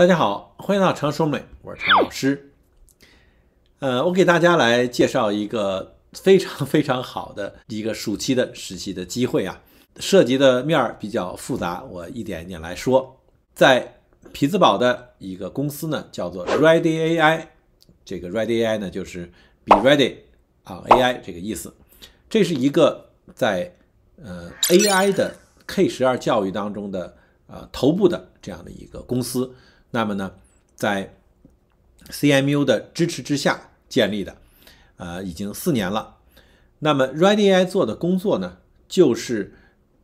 大家好，欢迎到常说美，我是常老师。呃，我给大家来介绍一个非常非常好的一个暑期的实习的机会啊，涉及的面儿比较复杂，我一点一点来说。在匹兹堡的一个公司呢，叫做 Ready AI，这个 Ready AI 呢就是 Be Ready 啊 AI 这个意思。这是一个在呃 AI 的 K 十二教育当中的呃头部的这样的一个公司。那么呢，在 CMU 的支持之下建立的，呃，已经四年了。那么 Ready AI 做的工作呢，就是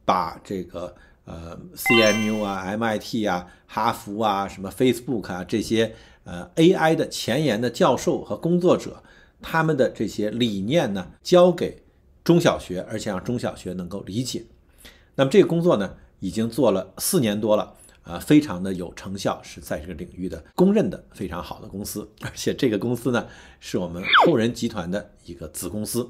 把这个呃 CMU 啊、MIT 啊、哈佛啊、什么 Facebook 啊这些呃 AI 的前沿的教授和工作者他们的这些理念呢，交给中小学，而且让中小学能够理解。那么这个工作呢，已经做了四年多了。啊，非常的有成效，是在这个领域的公认的非常好的公司，而且这个公司呢，是我们后人集团的一个子公司。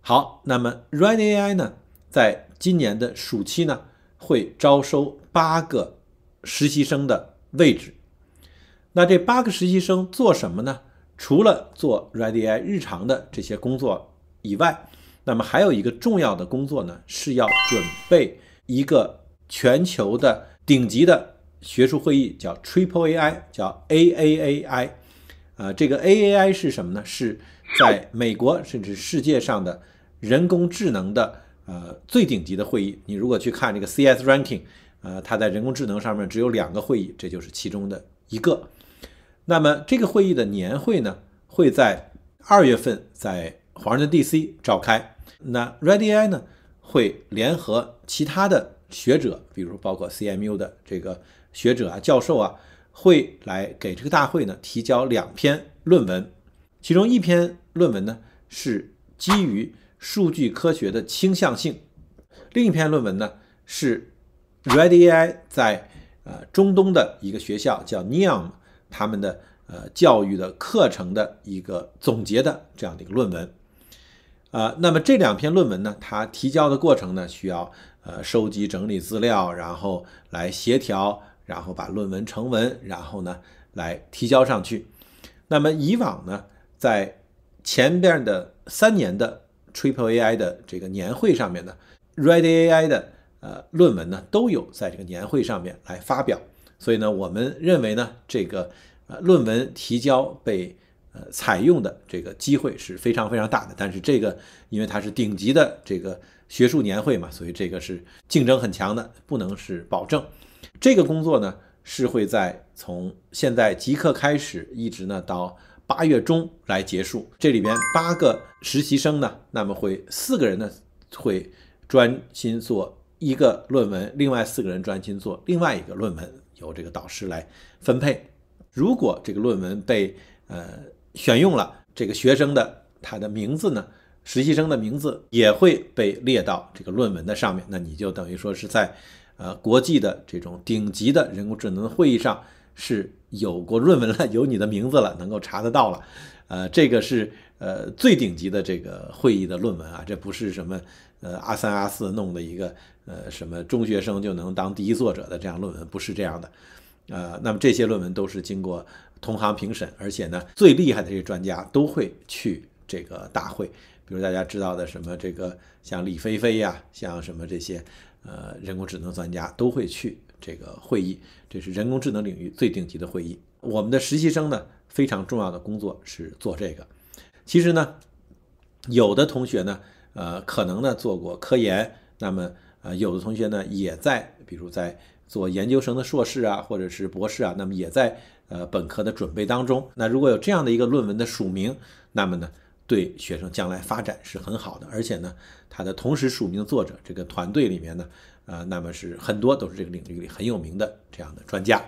好，那么 Red AI 呢，在今年的暑期呢，会招收八个实习生的位置。那这八个实习生做什么呢？除了做 Red AI 日常的这些工作以外，那么还有一个重要的工作呢，是要准备一个全球的。顶级的学术会议叫 Triple AI，叫 AAAI，呃，这个 AAAI 是什么呢？是在美国甚至世界上的人工智能的呃最顶级的会议。你如果去看这个 CS Ranking，呃，它在人工智能上面只有两个会议，这就是其中的一个。那么这个会议的年会呢，会在二月份在华盛顿 DC 召开。那 r e d d a i 呢，会联合其他的。学者，比如包括 CMU 的这个学者啊、教授啊，会来给这个大会呢提交两篇论文，其中一篇论文呢是基于数据科学的倾向性，另一篇论文呢是 RedAI 在呃中东的一个学校叫 Neom 他们的呃教育的课程的一个总结的这样的一个论文。呃，那么这两篇论文呢，它提交的过程呢，需要呃收集整理资料，然后来协调，然后把论文成文，然后呢来提交上去。那么以往呢，在前边的三年的 Triple AI 的这个年会上面呢，Ready AI 的呃论文呢都有在这个年会上面来发表。所以呢，我们认为呢，这个呃论文提交被。呃，采用的这个机会是非常非常大的，但是这个因为它是顶级的这个学术年会嘛，所以这个是竞争很强的，不能是保证。这个工作呢是会在从现在即刻开始，一直呢到八月中来结束。这里边八个实习生呢，那么会四个人呢会专心做一个论文，另外四个人专心做另外一个论文，由这个导师来分配。如果这个论文被呃。选用了这个学生的，他的名字呢？实习生的名字也会被列到这个论文的上面。那你就等于说是在，呃，国际的这种顶级的人工智能会议上是有过论文了，有你的名字了，能够查得到了。呃，这个是呃最顶级的这个会议的论文啊，这不是什么呃阿三阿四弄的一个呃什么中学生就能当第一作者的这样论文，不是这样的。呃，那么这些论文都是经过同行评审，而且呢，最厉害的这些专家都会去这个大会，比如大家知道的什么这个像李飞飞呀，像什么这些呃人工智能专家都会去这个会议，这是人工智能领域最顶级的会议。我们的实习生呢，非常重要的工作是做这个。其实呢，有的同学呢，呃，可能呢做过科研，那么呃，有的同学呢也在，比如在。做研究生的硕士啊，或者是博士啊，那么也在呃本科的准备当中。那如果有这样的一个论文的署名，那么呢，对学生将来发展是很好的。而且呢，他的同时署名作者，这个团队里面呢，呃，那么是很多都是这个领域里很有名的这样的专家。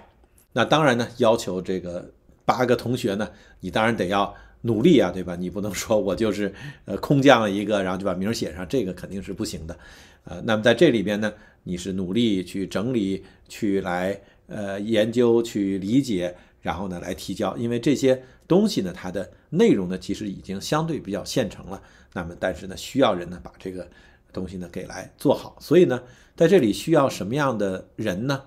那当然呢，要求这个八个同学呢，你当然得要。努力啊，对吧？你不能说我就是 呃空降了一个，然后就把名儿写上，这个肯定是不行的，呃，那么在这里边呢，你是努力去整理、去来呃研究、去理解，然后呢来提交，因为这些东西呢它的内容呢其实已经相对比较现成了，那么但是呢需要人呢把这个东西呢给来做好，所以呢在这里需要什么样的人呢？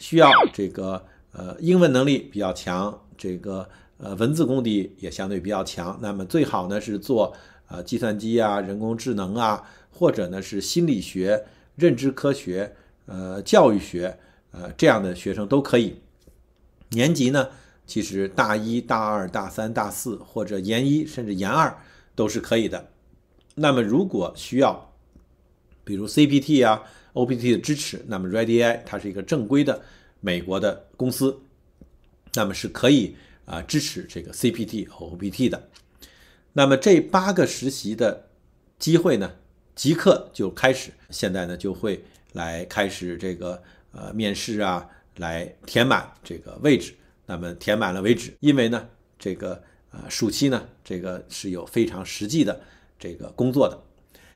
需要这个呃英文能力比较强，这个。呃，文字功底也相对比较强，那么最好呢是做呃计算机啊、人工智能啊，或者呢是心理学、认知科学、呃教育学呃这样的学生都可以。年级呢，其实大一、大二、大三、大四或者研一甚至研二都是可以的。那么如果需要，比如 CPT 啊、OPT 的支持，那么 ReadyI 它是一个正规的美国的公司，那么是可以。啊，支持这个 CPT 和 OPT 的。那么这八个实习的机会呢，即刻就开始。现在呢就会来开始这个呃面试啊，来填满这个位置。那么填满了为止，因为呢这个呃暑期呢这个是有非常实际的这个工作的。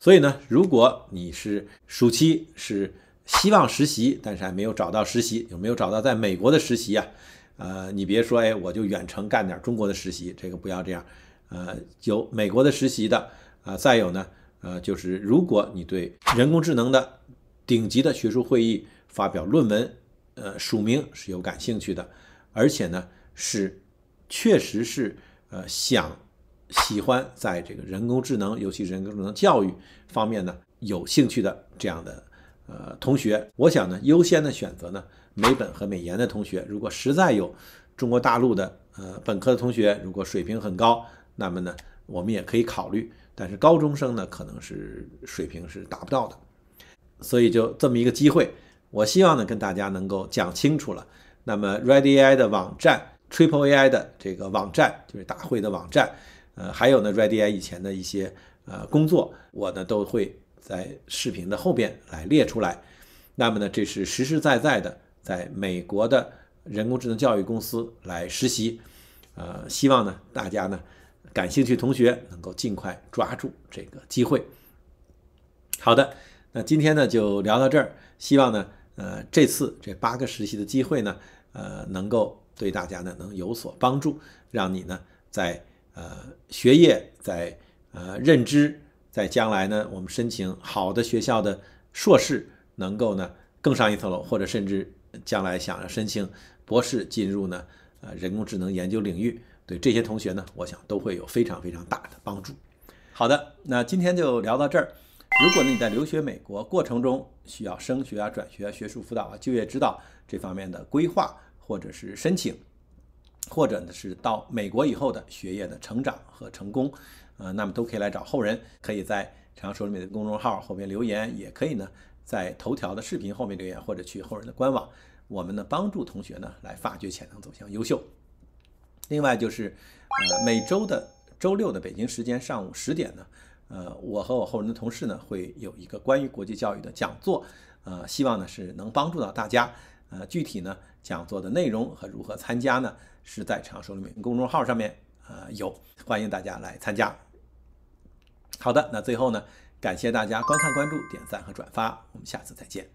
所以呢，如果你是暑期是希望实习，但是还没有找到实习，有没有找到在美国的实习啊？呃，你别说，哎，我就远程干点中国的实习，这个不要这样。呃，有美国的实习的，呃，再有呢，呃，就是如果你对人工智能的顶级的学术会议发表论文，呃，署名是有感兴趣的，而且呢，是确实是呃想喜欢在这个人工智能，尤其人工智能教育方面呢有兴趣的这样的呃同学，我想呢，优先的选择呢。美本和美研的同学，如果实在有中国大陆的呃本科的同学，如果水平很高，那么呢，我们也可以考虑。但是高中生呢，可能是水平是达不到的。所以就这么一个机会，我希望呢跟大家能够讲清楚了。那么 Radii 的网站，TripleAI 的这个网站就是大会的网站，呃，还有呢 Radii 以前的一些呃工作，我呢都会在视频的后边来列出来。那么呢，这是实实在在的。在美国的人工智能教育公司来实习，呃，希望呢大家呢感兴趣同学能够尽快抓住这个机会。好的，那今天呢就聊到这儿，希望呢呃这次这八个实习的机会呢呃能够对大家呢能有所帮助，让你呢在呃学业在呃认知在将来呢我们申请好的学校的硕士能够呢更上一层楼，或者甚至。将来想要申请博士进入呢，呃，人工智能研究领域，对这些同学呢，我想都会有非常非常大的帮助。好的，那今天就聊到这儿。如果呢你在留学美国过程中需要升学啊、转学、啊、学术辅导啊、就业指导这方面的规划或者是申请，或者呢是到美国以后的学业的成长和成功，呃，那么都可以来找后人，可以在常熟里面的公众号后面留言，也可以呢。在头条的视频后面留言，或者去后人的官网，我们呢帮助同学呢来发掘潜能，走向优秀。另外就是，呃，每周的周六的北京时间上午十点呢，呃，我和我后人的同事呢会有一个关于国际教育的讲座，呃，希望呢是能帮助到大家。呃，具体呢讲座的内容和如何参加呢，是在常熟人民公众号上面，呃，有，欢迎大家来参加。好的，那最后呢？感谢大家观看、关注、点赞和转发，我们下次再见。